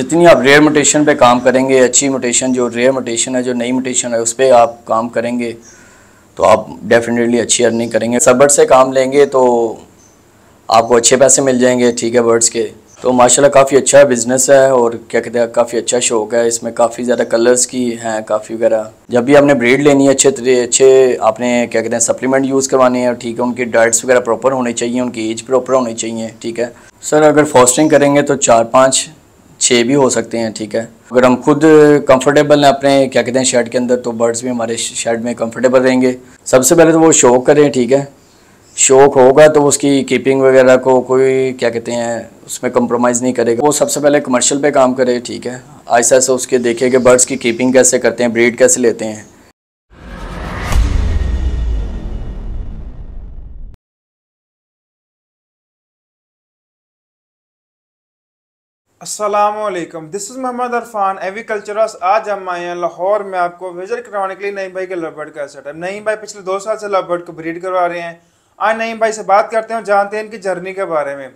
जितनी आप rare mutation पे काम करेंगे अच्छी म्यूटेशन जो रेयर म्यूटेशन है जो नई म्यूटेशन है उस पर आप काम करेंगे तो आप डेफिनेटली अच्छी अर्निंग करेंगे सबर्ड से काम लेंगे तो आपको अच्छे पैसे मिल जाएंगे ठीक है बर्ड्स के तो माशाल्लाह काफ़ी अच्छा बिज़नेस है और क्या कहते हैं काफ़ी अच्छा शौक है इसमें काफ़ी ज़्यादा कलर्स की हैं काफ़ी वगैरह जब भी आपने ब्रीड लेनी है अच्छे अच्छे आपने क्या कहते हैं सप्लीमेंट यूज़ करवानी है ठीक है उनकी डाइट्स वगैरह प्रॉपर होनी चाहिए उनकी एज प्रॉपर होनी चाहिए ठीक है सर अगर फॉस्टिंग करेंगे तो चार पाँच छः भी हो सकते हैं ठीक है अगर हम खुद कंफर्टेबल हैं अपने क्या कहते हैं शर्ट के अंदर तो बर्ड्स भी हमारे शर्ट में कंफर्टेबल रहेंगे सबसे पहले तो वो शौक करें ठीक है शौक होगा तो उसकी कीपिंग वगैरह को कोई क्या कहते हैं उसमें कंप्रोमाइज़ नहीं करेगा वो सबसे पहले कमर्शियल पे काम करे ठीक है ऐसा ऐसा उसके देखे कि बर्ड्स की कीपिंग कैसे करते हैं ब्रीड कैसे लेते हैं असलकम this is Mohammad Arfan agricultures आज हम आए हैं लाहौर में आपको विजिट करवाने के लिए नई भाई के लबर्ड का सेटअप नई भाई पिछले दो साल से लबर्ड को ब्रीड करवा रहे हैं आज नई भाई से बात करते हैं जानते हैं इनकी जर्नी के बारे में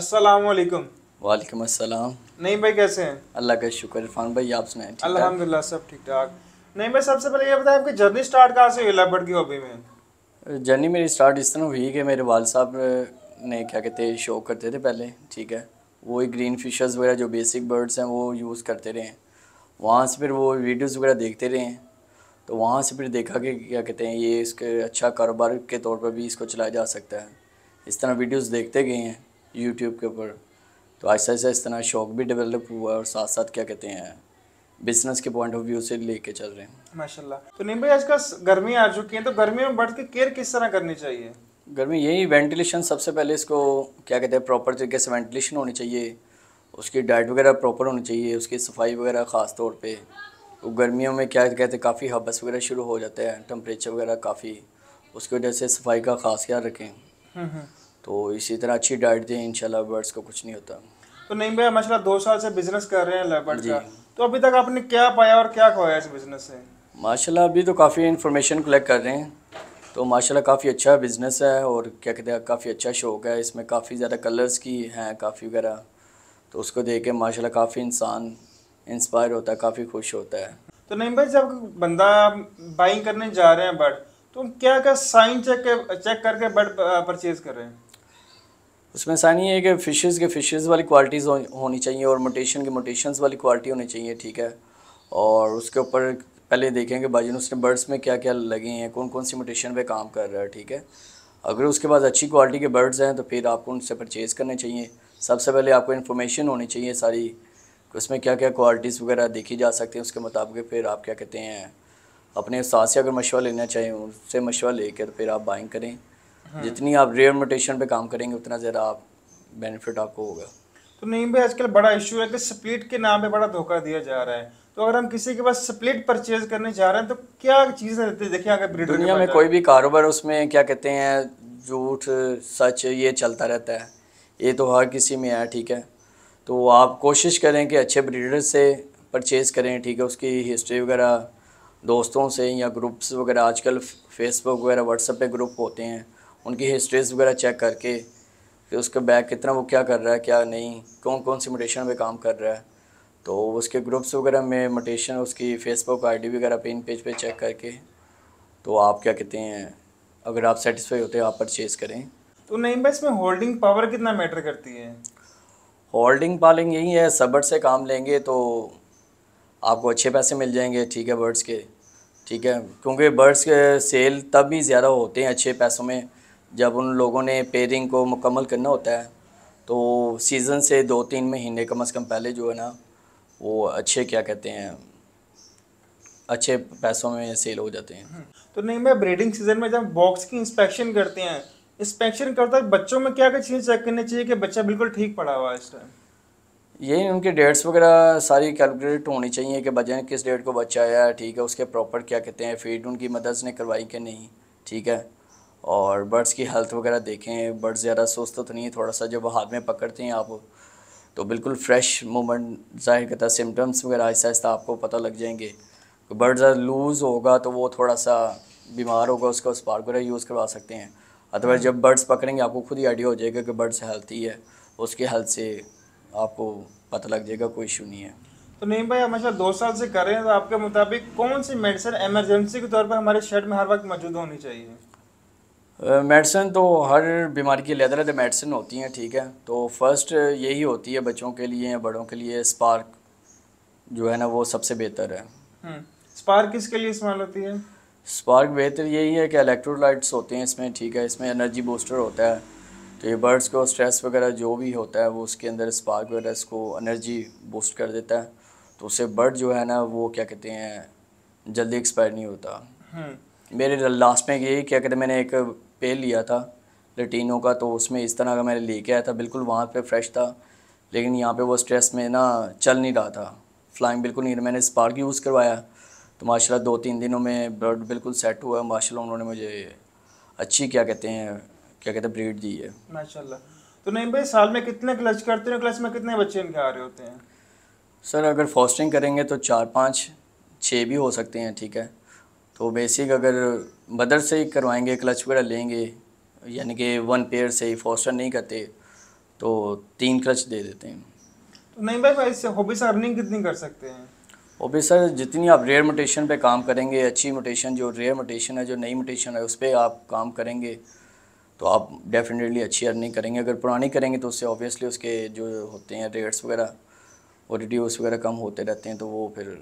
असलकम वालेकुम अस्सलाम नई भाई कैसे हैं अल्लाह का शुक्र इरफान भाई आप सुनाए अलहमदिल्ला सब ठीक ठाक नहीं भाई सबसे पहले ये बताएं आपकी जर्नी स्टार्ट कहाँ से हुई लबर्ड की हॉबी में जर्नी मेरी स्टार्ट इस तरह हुई कि मेरे वाल साहब ने क्या कहते शौक करते थे पहले ठीक है वही ग्रीन फिशर्स वगैरह जो बेसिक बर्ड्स हैं वो यूज़ करते रहे हैं वहाँ से फिर वो वीडियोस वगैरह देखते रहे हैं तो वहाँ से फिर देखा कि क्या कहते हैं ये इसके अच्छा कारोबार के तौर पर भी इसको चलाया जा सकता है इस तरह वीडियोज़ देखते गए हैं यूट्यूब के ऊपर तो आहिस्ता आहिस्ता इस तरह शौक भी डेवलप हुआ और साथ साथ क्या कहते हैं बिजनेस के पॉइंट ऑफ व्यू से लेके चल रहे हैं माशाल्लाह तो निम्बे आज का गर्मी आ चुकी है तो गर्मी में बढ़ के केयर किस तरह करनी चाहिए घर में यही वेंटिलेशन सबसे पहले इसको क्या कहते हैं प्रॉपर तरीके से वेंटिलेशन होनी चाहिए उसकी डाइट वगैरह प्रॉपर होनी चाहिए उसकी सफाई वगैरह ख़ास तौर पे तो गर्मियों में क्या कहते हैं काफ़ी हबस वगैरह शुरू हो जाता है टम्परेचर वगैरह काफ़ी उसकी वजह से सफाई का ख़ास ख्याल रखें हम्म, हम्म। तो इसी तरह अच्छी डाइट दें इनशाला बर्ड्स को कुछ नहीं होता तो नहीं भैया माशा दो साल से बिजनेस कर रहे हैं लेपर्ड का तो अभी तक आपने क्या पाया और क्या खोया इस बिजनेस से माशाल्लाह अभी तो काफ़ी इन्फॉर्मेशन कलेक्ट कर रहे हैं तो माशाल्लाह काफ़ी अच्छा बिज़नेस है और क्या कहते हैं काफ़ी अच्छा शौक है इसमें काफ़ी ज़्यादा कलर्स की हैं काफ़ी वगैरह तो उसको देख के माशा काफ़ी इंसान इंस्पायर होता है काफ़ी खुश होता है तो नहीं भाई जब बंदा बाइंग करने जा रहे हैं बट तो क्या क्या साइन चेक चेक करके बर्ड परचेज कर रहे हैं उसमें साइन ये है कि फ़िशेज़ के फ़िशेज़ वाली क्वालिटीज़ हो, होनी चाहिए और मोटेशन के मोटेशंस वाली क्वालिटी होनी चाहिए ठीक है और उसके ऊपर पहले देखेंगे बाजी उसने बर्ड्स में क्या क्या लगे हैं कौन कौन सी म्यूटेशन पे काम कर रहा है ठीक है अगर उसके पास अच्छी क्वालिटी के बर्ड्स हैं तो फिर आपको उनसे परचेज़ करने चाहिए सबसे पहले आपको इन्फॉर्मेशन होनी चाहिए सारी उसमें क्या क्या क्वालिटीज़ वगैरह देखी जा सकती है उसके मुताबिक फिर आप क्या कहते हैं अपने साथ से अगर मशवरा लेना चाहिए उससे मशवरा लेकर फिर आप बाइंग करें हाँ। जितनी आप रेयर म्यूटेशन पर काम करेंगे उतना ज़्यादा आप बेनिफिट आपको होगा तो नहीं भाई आजकल बड़ा इशू है कि स्पीड के नाम पे बड़ा धोखा दिया जा रहा है तो अगर हम किसी के पास स्प्लिट परचेज करने जा रहे हैं तो क्या चीज़ें रहती है देखिए अगर दुनिया में कोई भी कारोबार उसमें क्या कहते हैं झूठ सच ये चलता रहता है ये तो हर किसी में है ठीक है तो आप कोशिश करें कि अच्छे ब्रीडर से परचेज़ करें ठीक है उसकी हिस्ट्री वगैरह दोस्तों से या ग्रुप्स वगैरह आजकल फेसबुक वगैरह व्हाट्सएप पे ग्रुप होते हैं उनकी हिस्ट्रीज वगैरह चेक करके फिर उसका बैग कितना वो क्या कर रहा है क्या नहीं कौन कौन सी म्यूटेशन पे काम कर रहा है तो उसके ग्रुप्स वगैरह में मटेशन उसकी फेसबुक आईडी वगैरह पे इन पेज पे चेक करके तो आप क्या कहते हैं अगर आप सेटिस्फाई होते हैं आप परचेज़ करें तो नहीं बस में होल्डिंग पावर कितना मैटर करती है होल्डिंग पालिंग यही है सबर से काम लेंगे तो आपको अच्छे पैसे मिल जाएंगे ठीक है बर्ड्स के ठीक है क्योंकि बर्ड्स के सेल तब भी ज़्यादा होते हैं अच्छे पैसों में जब उन लोगों ने पेयरिंग को मुकम्मल करना होता है तो सीज़न से दो तीन महीने कम अज़ कम पहले जो है ना वो अच्छे क्या कहते हैं अच्छे पैसों में सेल हो जाते हैं तो नहीं मैं ब्रीडिंग सीजन में जब बॉक्स की इंस्पेक्शन करते हैं इंस्पेक्शन करता है बच्चों में क्या क्या चीज़ें चेक करनी चाहिए कि बच्चा बिल्कुल ठीक पड़ा हुआ है इस टाइम यही उनके डेट्स वगैरह सारी कैलकुलेट होनी चाहिए कि बच्चे किस डेट को बच्चा आया ठीक है उसके प्रॉपर क्या कहते हैं फीड उनकी मदर्स ने करवाई कि नहीं ठीक है और बर्ड्स की हेल्थ वगैरह देखें बर्ड्स ज़्यादा सुस्त तो नहीं है थोड़ा सा जब हाथ में पकड़ते हैं आप तो बिल्कुल फ्रेश मोमेंट जाहिर करता है सिम्टम्स वगैरह आहिस्ता आहिस्ता आपको पता लग जाएंगे तो बर्ड ज़्यादा लूज़ होगा तो वो थोड़ा सा बीमार होगा उसका पार्क वगैरह यूज़ करवा सकते हैं अदरवाइज जब बर्ड्स पकड़ेंगे आपको खुद ही आइडिया हो जाएगा कि बर्ड्स हेल्थी है उसके हेल्थ से आपको पता लग जाएगा कोई इशू नहीं है तो नहीं भाई हमेशा दो साल से कर रहे हैं तो आपके मुताबिक कौन सी मेडिसिन एमरजेंसी के तौर पर हमारे शेड में हर वक्त मौजूद होनी चाहिए मेडिसन तो हर बीमारी की लिए अलग मेडिसिन होती हैं ठीक है तो फर्स्ट यही होती है बच्चों के लिए या बड़ों के लिए स्पार्क जो है ना वो सबसे बेहतर है स्पार्क हम्म, किसके लिए इस्तेमाल होती है स्पार्क बेहतर यही है कि इलेक्ट्रोलाइट्स होते हैं इसमें ठीक है इसमें एनर्जी बूस्टर होता है तो ये बर्ड्स को स्ट्रेस वगैरह जो भी होता है वो उसके अंदर स्पार्क वगैरह इसको एनर्जी बूस्ट कर देता है तो उससे बर्ड जो है ना वो क्या कहते हैं जल्दी एक्सपायर नहीं होता हम्म। मेरे लास्ट में यही क्या कहते हैं मैंने एक पे लिया था लटीनों का तो उसमें इस तरह का मैंने लेके आया था बिल्कुल वहाँ पे फ्रेश था लेकिन यहाँ पे वो स्ट्रेस में ना चल नहीं रहा था फ्लाइंग बिल्कुल नहीं मैंने स्पार्क यूज़ करवाया तो माशाल्लाह दो तीन दिनों में बर्ड बिल्कुल सेट हुआ माशा उन्होंने मुझे अच्छी क्या कहते हैं क्या कहते हैं ब्रीड दी है माशाल्लाह तो नहीं भाई साल में कितने क्लच करते हैं क्लच में कितने बच्चे इनके आ रहे होते हैं सर अगर फॉस्टिंग करेंगे तो चार पाँच छः भी हो सकते हैं ठीक है तो बेसिक अगर मदर से ही करवाएंगे क्लच वगैरह लेंगे यानी कि वन पेयर से ही फॉस्टर नहीं करते तो तीन क्लच दे देते हैं तो नहीं भाई भाई इससे हॉबी सर अर्निंग कितनी कर सकते हैं हॉबी सर जितनी आप रेयर मोटेशन पे काम करेंगे अच्छी मोटेशन जो रेयर मोटेशन है जो नई मोटेशन है उस पर आप काम करेंगे तो आप डेफिनेटली अच्छी अर्निंग करेंगे अगर पुरानी करेंगे तो उससे ऑब्वियसली उसके जो होते हैं रेट्स वगैरह और रिड्यूस वगैरह कम होते रहते हैं तो वो फिर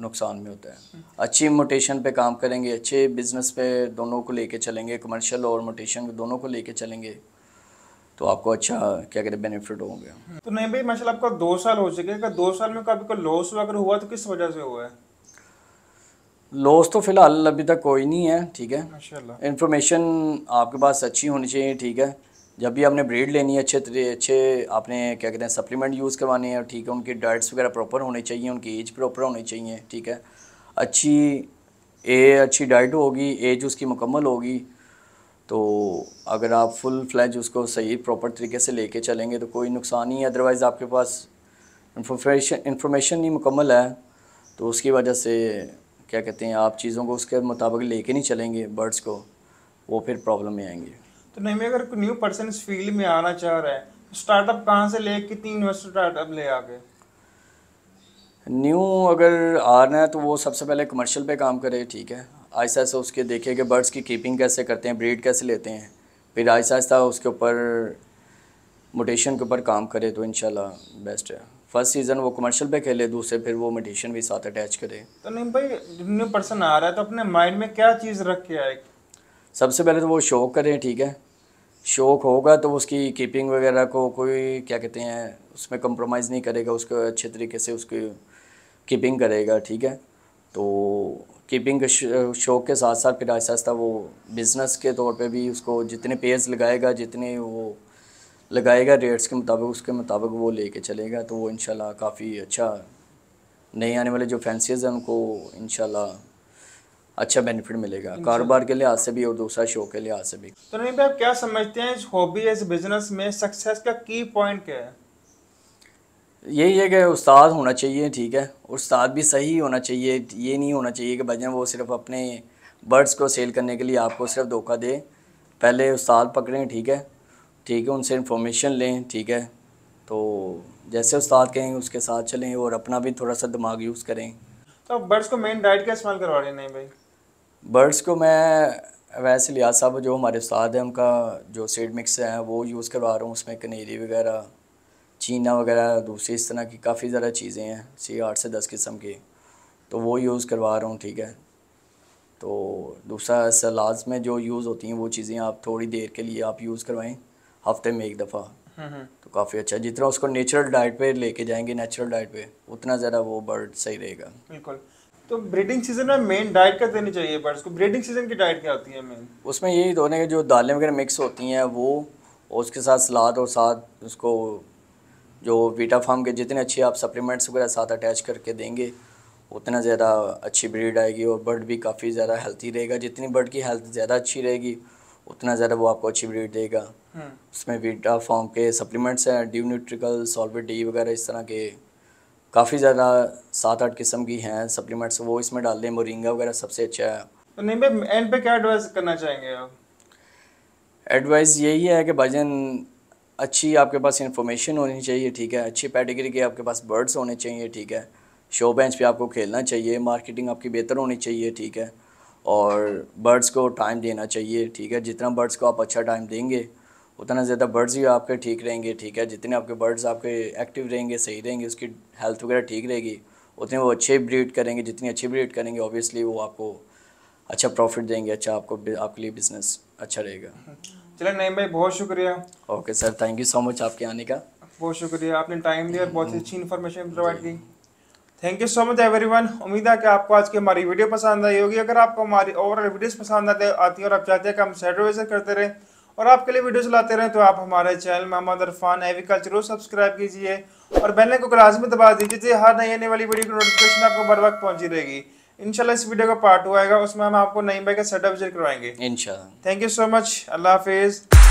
नुकसान में होता है अच्छी मोटेशन पे काम करेंगे अच्छे बिजनेस पे दोनों को लेके चलेंगे कमर्शियल और मोटेशन दोनों को लेके चलेंगे तो आपको अच्छा क्या कहते बेनिफिट होंगे तो नहीं भाई माशा आपका दो साल हो चुके हैं दो साल में कभी कोई लॉस अगर हुआ तो किस वजह से हुआ है लॉस तो फिलहाल अभी तक कोई नहीं है ठीक है इन्फॉर्मेशन आपके पास अच्छी होनी चाहिए ठीक है जब भी आपने ब्रीड लेनी है अच्छे अच्छे आपने क्या कहते हैं सप्लीमेंट यूज़ करवाने हैं ठीक है उनकी डाइट्स वगैरह प्रॉपर होनी चाहिए उनकी एज प्रॉपर होनी चाहिए ठीक है अच्छी ए अच्छी डाइट होगी एज उसकी मुकम्मल होगी तो अगर आप फुल फ्लैज उसको सही प्रॉपर तरीके से लेके चलेंगे तो कोई नुकसान नहीं है अदरवाइज़ आपके पास इंफॉर्मेशन इंफॉर्मेशन नहीं मुकम्मल है तो उसकी वजह से क्या कहते हैं आप चीज़ों को उसके मुताबिक लेके नहीं चलेंगे बर्ड्स को वो फिर प्रॉब्लम में आएंगे तो नहीं मैं अगर न्यू पर्सन इस फील्ड में आना चाह रहा है स्टार्टअप तो कहाँ से ले कितनी इन्वेस्टर स्टार्टअप ले आगे न्यू अगर आना है तो वो सबसे पहले कमर्शियल पे काम करे ठीक है आहिस्ता आहिस्ता उसके देखे कि बर्ड्स की कीपिंग कैसे करते हैं ब्रीड कैसे लेते हैं फिर आहिस्ता आहिस्ता उसके ऊपर मोटेशन के ऊपर काम करे तो इनशाला बेस्ट है फर्स्ट सीज़न वो कमर्शियल पे खेले दूसरे फिर वो मोटेशन भी साथ अटैच करे तो नहीं भाई न्यू पर्सन आ रहा है तो अपने माइंड में क्या चीज़ रख के आए सबसे पहले तो वो शौक करें ठीक है शौक होगा तो उसकी कीपिंग वगैरह को कोई क्या कहते हैं उसमें कंप्रोमाइज़ नहीं करेगा उसको अच्छे तरीके से उसकी कीपिंग करेगा ठीक है तो कीपिंग के शौक के साथ साथ फिर आहिस्ता आहिस्ता वो बिज़नेस के तौर पे भी उसको जितने पेज लगाएगा जितने वो लगाएगा रेट्स के मुताबिक उसके मुताबिक वो लेके चलेगा तो वो इन काफ़ी अच्छा नए आने वाले जो फैंसीज़ हैं उनको इनशाला अच्छा बेनिफिट मिलेगा कारोबार के लिहाज से भी और दूसरा शो के लिहाज से भी तो नहीं भाई आप क्या समझते हैं इस हॉबी इस बिजनेस में सक्सेस का की पॉइंट क्या है यही है कि उस्ताद होना चाहिए ठीक है उस्ताद भी सही होना चाहिए ये नहीं होना चाहिए कि भजन वो सिर्फ अपने बर्ड्स को सेल करने के लिए आपको सिर्फ धोखा दे पहले उस्ताद पकड़ें ठीक है ठीक है उनसे इंफॉर्मेशन लें ठीक है तो जैसे उस्ताद कहें उसके साथ चलें और अपना भी थोड़ा सा दिमाग यूज़ करें तो बर्ड्स को मेन डाइट का इस्तेमाल करवा रहे हैं नहीं भाई बर्ड्स को मैं वैसे लिया साहब जो हमारे उस्ताद हैं उनका जो सीड मिक्स है वो यूज़ करवा रहा हूँ उसमें कनेरी वगैरह चीना वगैरह दूसरी इस तरह की काफ़ी ज़्यादा चीज़ें हैं सी आठ से दस किस्म की तो वो यूज़ करवा रहा हूँ ठीक है तो दूसरा सलाद में जो यूज़ होती हैं वो चीज़ें आप थोड़ी देर के लिए आप यूज़ करवाएं हफ्ते में एक दफ़ा हम्म, हम्म। तो काफ़ी अच्छा जितना उसको नेचुरल डाइट पे लेके जाएंगे नेचुरल डाइट पे उतना ज़्यादा वो बर्ड सही रहेगा बिल्कुल तो ब्रीडिंग सीजन में मेन डाइट क्या देनी चाहिए बर्ड्स को ब्रीडिंग सीजन की डाइट क्या होती है मेन उसमें यही दोनों के जो दालें वगैरह मिक्स होती हैं वो और उसके साथ सलाद और साथ उसको जो वीटा फार्म के जितने अच्छे आप सप्लीमेंट्स वगैरह साथ अटैच करके देंगे उतना ज़्यादा अच्छी ब्रीड आएगी और बर्ड भी काफ़ी ज़्यादा हेल्थी रहेगा जितनी बर्ड की हेल्थ ज़्यादा अच्छी रहेगी उतना ज़्यादा वो आपको अच्छी ब्रीड देगा हम्म। उसमें वीटा फार्म के सप्लीमेंट्स हैं ड्यू न्यूट्रिकल सॉल्वेट डी वगैरह इस तरह के काफ़ी ज़्यादा सात आठ किस्म की हैं सप्लीमेंट्स वो इसमें डाल दें मोरिंगा वगैरह सबसे अच्छा है तो नहीं भाई एंड पे क्या एडवाइस करना चाहेंगे आप एडवाइस यही है कि भाईजान अच्छी आपके पास इन्फॉर्मेशन होनी चाहिए ठीक है अच्छी पैटेगरी के आपके पास बर्ड्स होने चाहिए ठीक है शो बेंच पे आपको खेलना चाहिए मार्केटिंग आपकी बेहतर होनी चाहिए ठीक है और बर्ड्स को टाइम देना चाहिए ठीक है जितना बर्ड्स को आप अच्छा टाइम देंगे उतना ज़्यादा बर्ड्स ही आपके ठीक रहेंगे ठीक है जितने आपके बर्ड्स आपके एक्टिव रहेंगे सही रहेंगे उसकी हेल्थ वगैरह ठीक रहेगी उतने वो अच्छे ब्रीड करेंगे जितनी अच्छी ब्रीड करेंगे ऑब्वियसली वो आपको अच्छा प्रॉफिट देंगे अच्छा आपको आपके लिए बिजनेस अच्छा रहेगा चलो नईम भाई बहुत शुक्रिया okay sir thank you so much आपके आने का बहुत शुक्रिया आपने टाइम दिया और बहुत ही अच्छी इन्फॉर्मेशन प्रोवाइड की थैंक यू सो मच वन उम्मीद है कि आपको आज की हमारी वीडियो पसंद आई होगी अगर आपको हमारी ओवरऑल वीडियोस पसंद आते आती है और आप चाहते हैं कि हम सेटरवाइजर करते रहें और आपके लिए वीडियो चलाते रहें तो आप हमारे चैनल मोहम्मद अरफान एग्रीकल्चर को सब्सक्राइब कीजिए और बेल को लाजमी दबा दीजिए जिससे हर नई आने वाली वीडियो की नोटिफिकेशन आपको बर वक्त पहुंची रहेगी इनशाला इस वीडियो का पार्ट हुआ है उसमें हम आपको नई बाइक का सेटअप विजिट करवाएंगे इनशाला थैंक यू सो मच अल्लाह हाफिज़